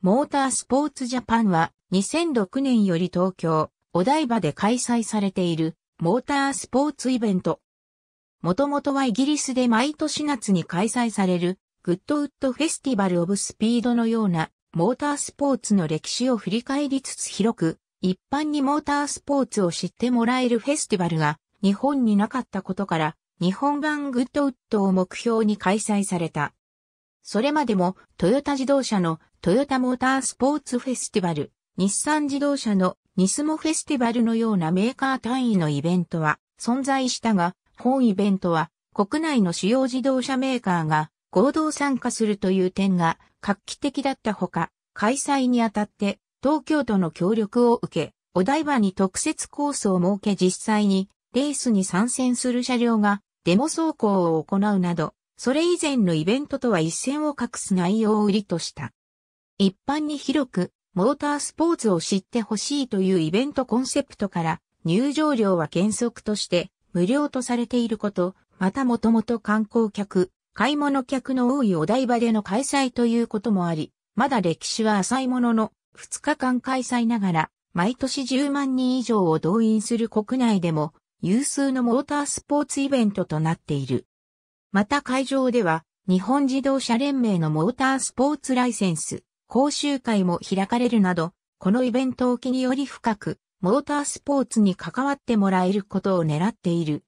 モータースポーツジャパンは2006年より東京、お台場で開催されているモータースポーツイベント。もともとはイギリスで毎年夏に開催されるグッドウッドフェスティバルオブスピードのようなモータースポーツの歴史を振り返りつつ広く一般にモータースポーツを知ってもらえるフェスティバルが日本になかったことから日本版グッドウッドを目標に開催された。それまでもトヨタ自動車のトヨタモータースポーツフェスティバル、日産自動車のニスモフェスティバルのようなメーカー単位のイベントは存在したが、本イベントは国内の主要自動車メーカーが合同参加するという点が画期的だったほか、開催にあたって東京都の協力を受け、お台場に特設コースを設け実際にレースに参戦する車両がデモ走行を行うなど、それ以前のイベントとは一線を画す内容を売りとした。一般に広く、モータースポーツを知ってほしいというイベントコンセプトから、入場料は原則として無料とされていること、またもともと観光客、買い物客の多いお台場での開催ということもあり、まだ歴史は浅いものの、2日間開催ながら、毎年10万人以上を動員する国内でも、有数のモータースポーツイベントとなっている。また会場では、日本自動車連盟のモータースポーツライセンス、講習会も開かれるなど、このイベントを機により深く、モータースポーツに関わってもらえることを狙っている。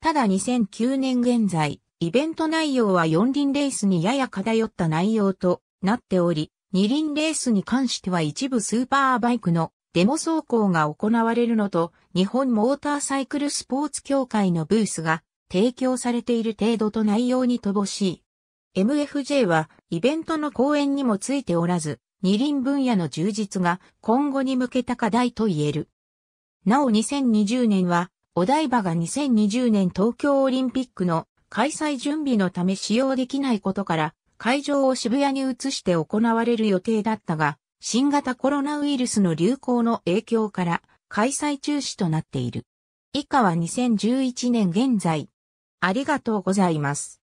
ただ2009年現在、イベント内容は四輪レースにやや偏った内容となっており、二輪レースに関しては一部スーパーバイクのデモ走行が行われるのと、日本モーターサイクルスポーツ協会のブースが提供されている程度と内容に乏しい。MFJ はイベントの講演にもついておらず、二輪分野の充実が今後に向けた課題と言える。なお2020年は、お台場が2020年東京オリンピックの開催準備のため使用できないことから、会場を渋谷に移して行われる予定だったが、新型コロナウイルスの流行の影響から開催中止となっている。以下は2011年現在、ありがとうございます。